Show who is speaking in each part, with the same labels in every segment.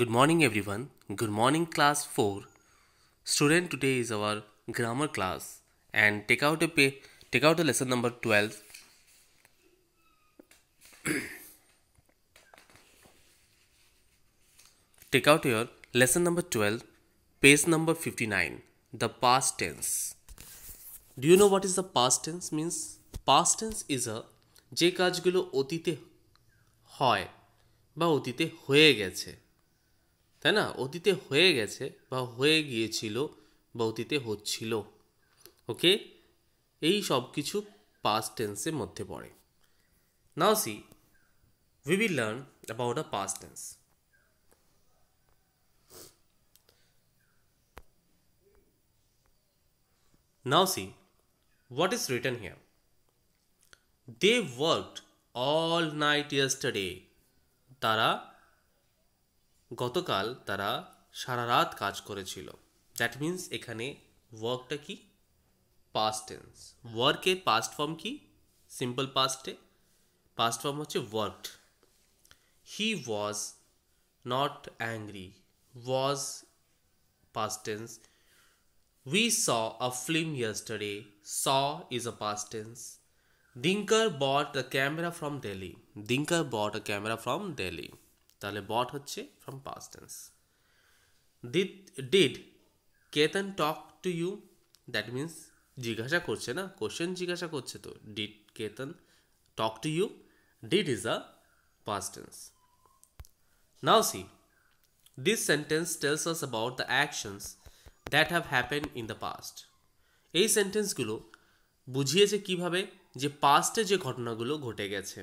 Speaker 1: Good morning everyone. Good morning class 4. Student today is our grammar class and take out a pay, take out a lesson number 12. take out your lesson number 12, page number 59, the past tense. Do you know what is the past tense means? Past tense is a যে কাজগুলো অতীতে হয় বা অতীতে হয়ে গেছে তাই না অতীতে হয়ে গেছে বা হয়ে গিয়েছিল বা অতীতে হচ্ছিল ওকে এই সব কিছু পাস্ট টেন্সের মধ্যে পড়ে now see we will learn about a past tense now see what is written here they worked all night yesterday তারা গতকাল তারা সারা রাত কাজ করেছিল দ্যাট মিন্স এখানে ওয়ার্কটা কি পাস্ট টেন্স ওয়ার্কের পাস্ট ফর্ম কি সিম্পল পাস্টে পাস্ট ফর্ম হচ্ছে worked he was not angry was past tense we saw a film yesterday saw is a past tense Dinkar bought a camera from Delhi Dinkar bought a camera from Delhi তাহলে bought হচ্ছে from past tense did did Ketan talk to you that means জিজ্ঞাসা করছে না question জিজ্ঞাসা করছে তো did Ketan talk to you did is a past tense now see this sentence tells us about the actions that have happen in the past এই সেন্টেন্সগুলো বুঝিয়েছে কিভাবে যে পাস্টে যে ঘটনাগুলো ঘটে গেছে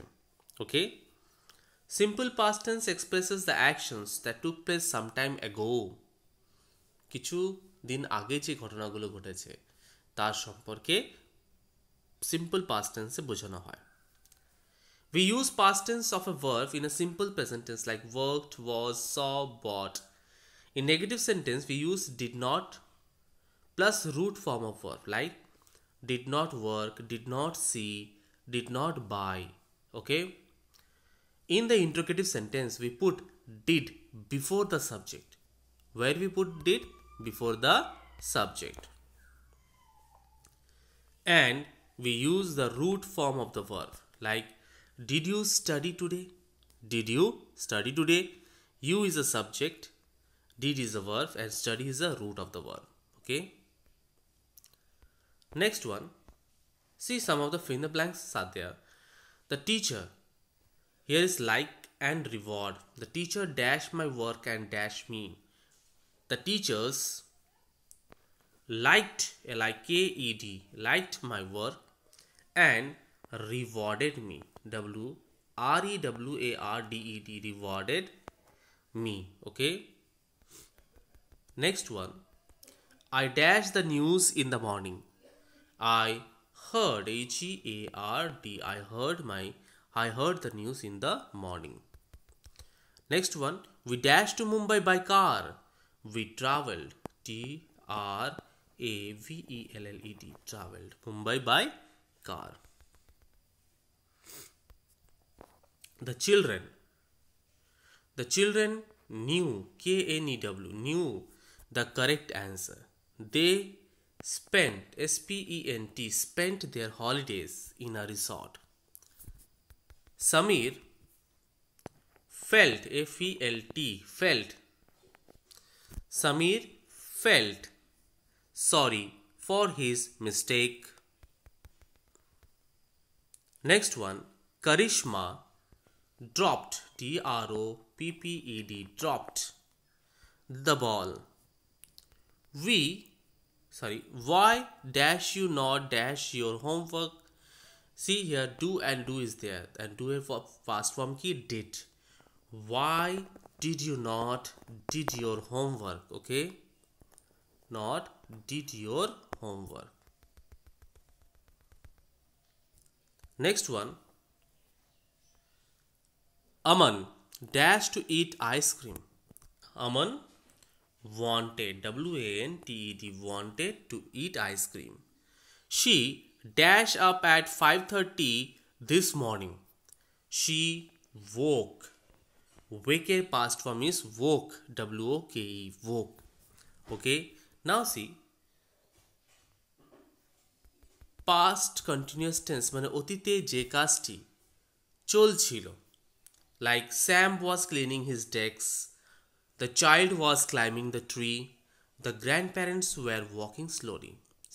Speaker 1: ওকে Simple past tense expresses the actions that took place some time ago. কিছু দিন আগে যে ঘটনাগুলো ঘটেছে তার সম্পর্কে সিম্পল past tense বোঝানো হয় We use past tense of a verb in a simple present tense like worked, was, saw, bought. In negative sentence, we use did not plus root form of verb like did not work, did not see, did not buy. Okay? In the interrogative sentence, we put did before the subject. Where we put did? Before the subject. And we use the root form of the verb like did you study today? Did you study today? You is a subject, did is a verb and study is a root of the verb. Okay. Next one. See some of the fill in the blanks are there. The teacher here is like and reward. The teacher dash my work and dash me. The teachers liked L I K E D liked my work and rewarded me W R E W A R D E D rewarded me. Okay. Next one. I dash the news in the morning. I heard H E A R D. I heard my I heard the news in the morning. Next one, we dashed to Mumbai by car. We traveled. T R A V E L L E D. Traveled. Mumbai by car. The children. The children knew. K N E W. Knew the correct answer. They spent. S P E N T. Spent their holidays in a resort. Samir felt F E L T felt Samir felt sorry for his mistake. Next one Karishma dropped D R O P P E D dropped the ball. We sorry why dash you not dash your homework See here, do and do is there, and do a past form Key did. Why did you not did your homework? Okay, not did your homework. Next one. Aman dash to eat ice cream. Aman wanted W A N T E D wanted to eat ice cream. She dash up at 5:30 this morning she woke wake past form is woke w o k e woke okay now see past continuous tense মানে অতীতে যে কাজটি চলছিল like sam was cleaning his decks the child was climbing the tree the grandparents were walking slowly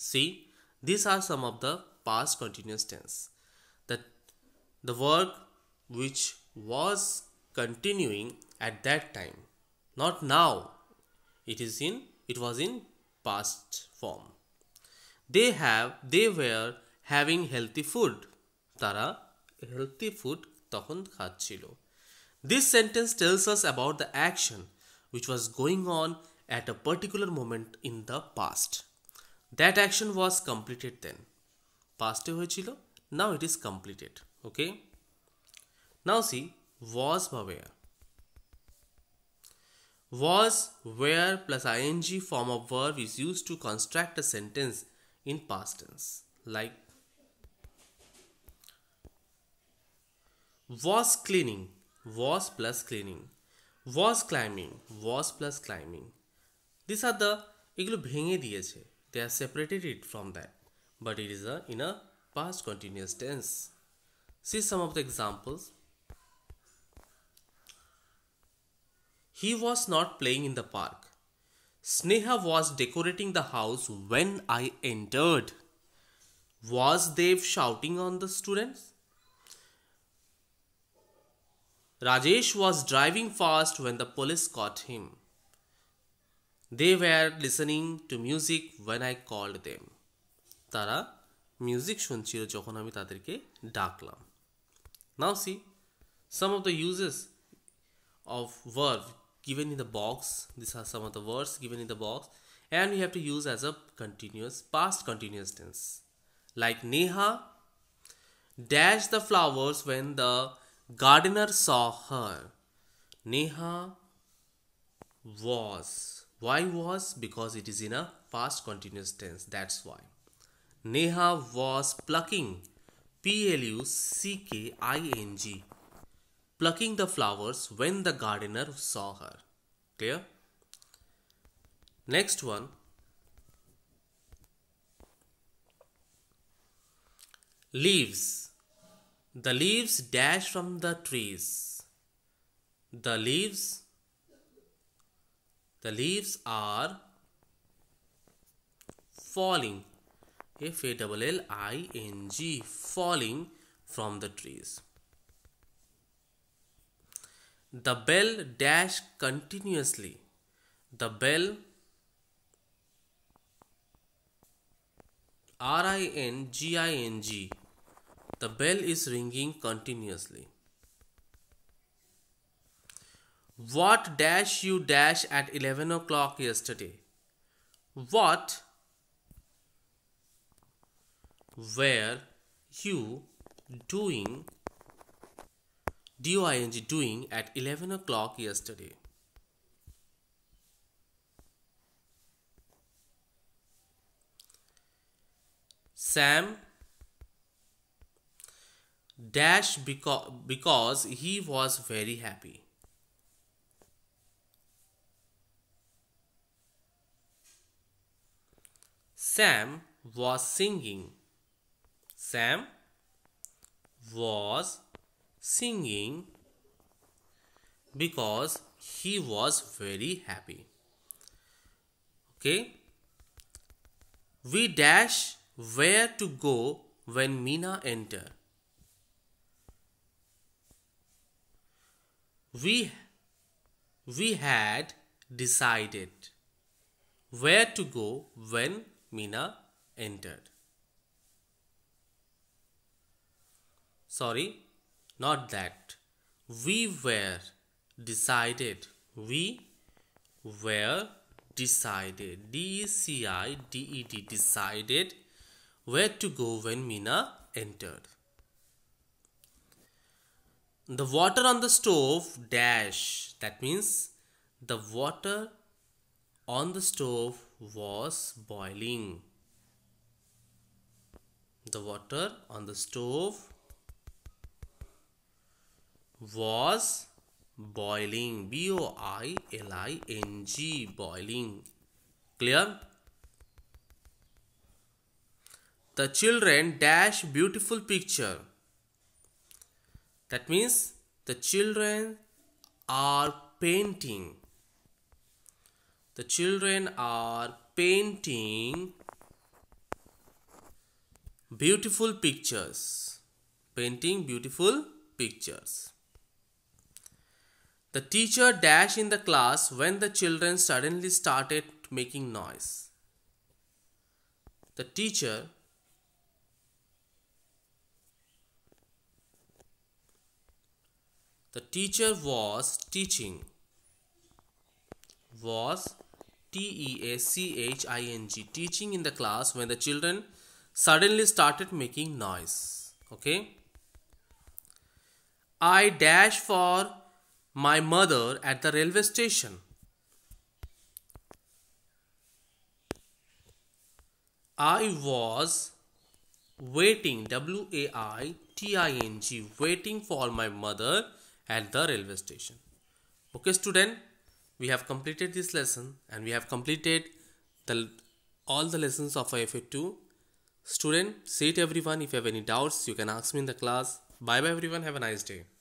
Speaker 1: see these are some of the past continuous tense. That the work which was continuing at that time, not now. It is in it was in past form. They have they were having healthy food. Tara healthy food তখন খাচ্ছিল This sentence tells us about the action which was going on at a particular moment in the past. That action was completed then পাস্টে হয়েছিল now Now it is completed. Okay. Now see was বা were was where plus ing form of verb is used to construct a sentence in past tense like was cleaning was plus cleaning was climbing was plus climbing these are the এগুলো ভেঙে দিয়েছে they have separated from that, but it is a, in a past continuous tense. See some of the examples. He was not playing in the park. Sneha was decorating the house when I entered. Was Dev shouting on the students? Rajesh was driving fast when the police caught him. They were listening to music when I called them. তারা মিউজিক শুনছিল যখন আমি তাদেরকে ডাকলাম now see some of the uses of verb given in the box. These are some of the verbs given in the box, and we have to use as a continuous past continuous tense. Like Neha dashed the flowers when the gardener saw her. Neha was why was? Because it is in a past continuous tense. That's why. Neha was plucking. P L U C K I N G. Plucking the flowers when the gardener saw her. Clear? Next one. Leaves. The leaves dash from the trees. The leaves the leaves are falling. F A L L I N G falling from the trees. The bell dash continuously. The bell R I N G I N G. The bell is ringing continuously. What dash you dash at 11 o'clock yesterday? What were you doing doing doing at 11 o'clock yesterday sam dash because because he was very happy Sam was singing. Sam was singing because he was very happy. Okay. We dash where to go when Mina enter. We we had decided where to go when Mina entered. Sorry, not that. We were decided. We were decided. D E C I D E D decided where to go when Mina entered. The water on the stove dash that means the water on the stove was boiling. The water on the stove was boiling. B O I L I N G boiling. Clear? The children dash beautiful picture. That means the children are painting the children are painting beautiful pictures. Painting beautiful pictures. The teacher dashed in the class when the children suddenly started making noise. The teacher The teacher was teaching was T-E-A-C-H-I-N-G, teaching in the class when the children suddenly started making noise. Okay. I dash for my mother at the railway station. I was waiting, W A I T I N G, waiting for my mother at the railway station. Okay, student we have completed this lesson and we have completed the, all the lessons of IFA2. Student, say it everyone. If you have any doubts, you can ask me in the class. Bye bye everyone. Have a nice day.